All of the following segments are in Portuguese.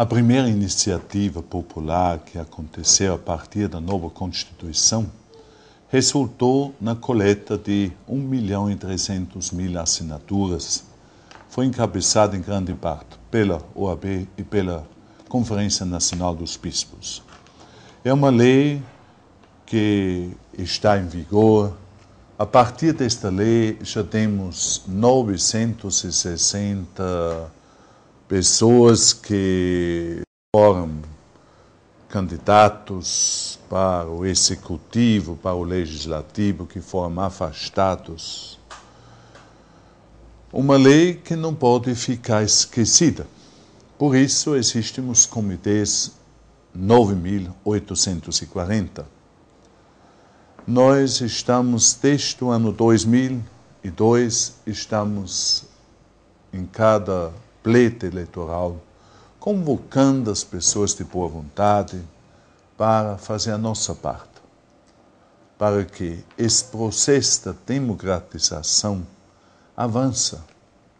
A primeira iniciativa popular que aconteceu a partir da nova Constituição resultou na coleta de 1 milhão e 300 mil assinaturas. Foi encabeçada em grande parte pela OAB e pela Conferência Nacional dos Bispos. É uma lei que está em vigor. A partir desta lei já temos 960 pessoas que formam candidatos para o executivo, para o legislativo, que foram afastados. Uma lei que não pode ficar esquecida. Por isso existem os comitês 9840. Nós estamos desde o ano 2002 estamos em cada pleito eleitoral, convocando as pessoas de boa vontade para fazer a nossa parte, para que esse processo da democratização avança.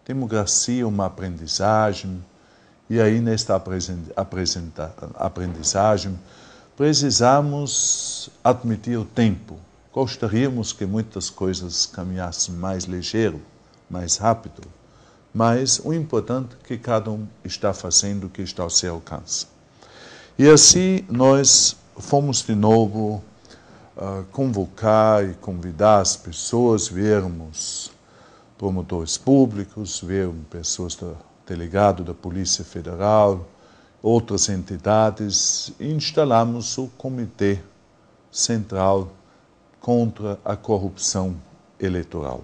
Democracia é uma aprendizagem, e aí nesta aprendizagem precisamos admitir o tempo. Gostaríamos que muitas coisas caminhassem mais ligeiro, mais rápido, mas o importante é que cada um está fazendo o que está ao seu alcance. E assim nós fomos de novo uh, convocar e convidar as pessoas, vermos promotores públicos, vermos pessoas do delegado da Polícia Federal, outras entidades, e instalamos o Comitê Central contra a Corrupção Eleitoral.